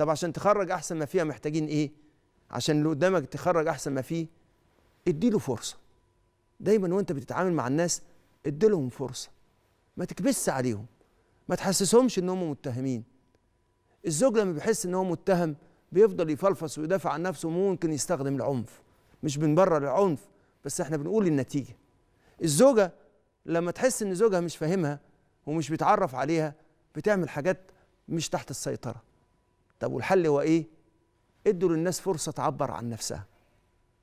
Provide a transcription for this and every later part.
طب عشان تخرج احسن ما فيها محتاجين ايه عشان اللي قدامك تخرج احسن ما فيه اديله فرصه دايما وانت بتتعامل مع الناس اديلهم فرصه ما تكبس عليهم ما تحسسهمش ان هم متهمين الزوج لما بيحس ان هو متهم بيفضل يفلفص ويدافع عن نفسه وممكن يستخدم العنف مش بنبرر العنف بس احنا بنقول النتيجه الزوجه لما تحس ان زوجها مش فاهمها ومش بيتعرف عليها بتعمل حاجات مش تحت السيطره طب والحل هو ايه ادوا للناس فرصه تعبر عن نفسها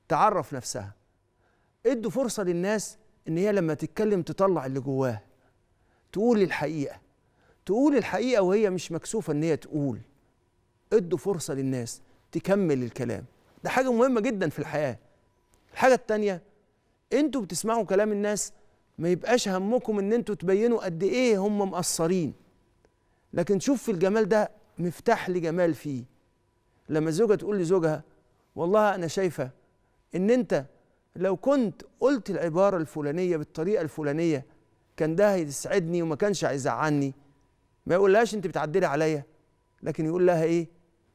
تعرف نفسها ادوا فرصه للناس ان هي لما تتكلم تطلع اللي جواها تقول الحقيقه تقول الحقيقه وهي مش مكسوفه ان هي تقول ادوا فرصه للناس تكمل الكلام ده حاجه مهمه جدا في الحياه الحاجه التانيه انتوا بتسمعوا كلام الناس ما يبقاش همكم ان انتوا تبينوا قد ايه هم مقصرين لكن شوف في الجمال ده مفتاح لجمال فيه لما الزوجه تقول لزوجها والله انا شايفه ان انت لو كنت قلت العباره الفلانيه بالطريقه الفلانيه كان ده هيسعدني وما كانش هيزعلني ما يقولهاش انت بتعدلي عليا لكن يقول لها ايه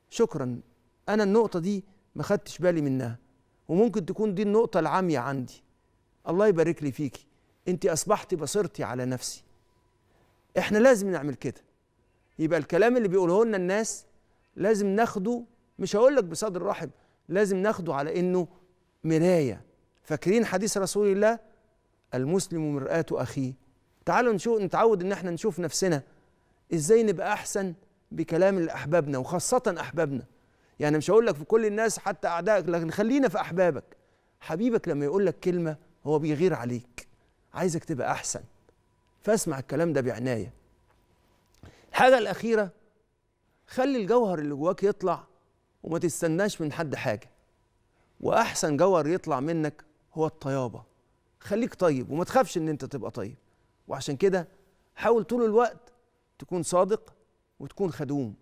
شكرا انا النقطه دي ما خدتش بالي منها وممكن تكون دي النقطه العاميه عندي الله يبارك لي فيكي انت اصبحت بصيرتي على نفسي احنا لازم نعمل كده يبقى الكلام اللي بيقوله لنا الناس لازم ناخده مش هقول لك بصدر رحب لازم ناخده على انه مرايه فاكرين حديث رسول الله المسلم مرآة اخيه تعالوا نشوف نتعود ان احنا نشوف نفسنا ازاي نبقى احسن بكلام الاحبابنا وخاصه احبابنا يعني مش هقول لك في كل الناس حتى اعدائك لكن خلينا في احبابك حبيبك لما يقول لك كلمه هو بيغير عليك عايزك تبقى احسن فاسمع الكلام ده بعنايه الحاجه الاخيره خلي الجوهر اللي جواك يطلع وما تستناش من حد حاجه واحسن جوهر يطلع منك هو الطيابه خليك طيب وما تخافش ان انت تبقى طيب وعشان كده حاول طول الوقت تكون صادق وتكون خدوم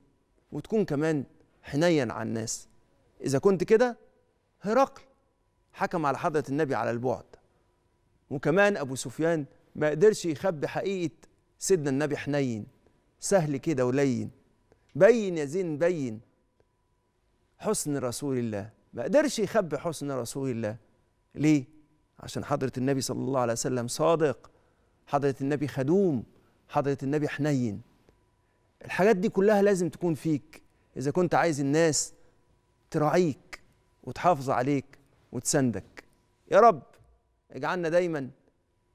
وتكون كمان حنين على الناس اذا كنت كده هرقل حكم على حضره النبي على البعد وكمان ابو سفيان ما قدرش يخبي حقيقه سيدنا النبي حنين سهل كده ولين بين يا زين بين حسن رسول الله ما قدرش يخبي حسن رسول الله ليه عشان حضرة النبي صلى الله عليه وسلم صادق حضرة النبي خدوم حضرة النبي حنين الحاجات دي كلها لازم تكون فيك إذا كنت عايز الناس تراعيك وتحافظ عليك وتسندك يا رب اجعلنا دايما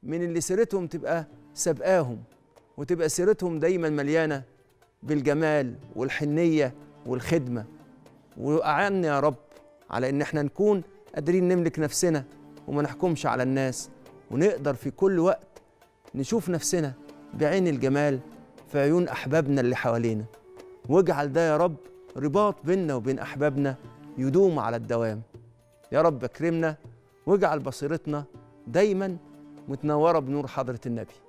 من اللي سيرتهم تبقى سابقاهم وتبقى سيرتهم دايما مليانه بالجمال والحنيه والخدمه واعنا يا رب على ان احنا نكون قادرين نملك نفسنا وما نحكمش على الناس ونقدر في كل وقت نشوف نفسنا بعين الجمال في عيون احبابنا اللي حوالينا واجعل ده يا رب رباط بيننا وبين احبابنا يدوم على الدوام يا رب اكرمنا واجعل بصيرتنا دايما متنوره بنور حضره النبي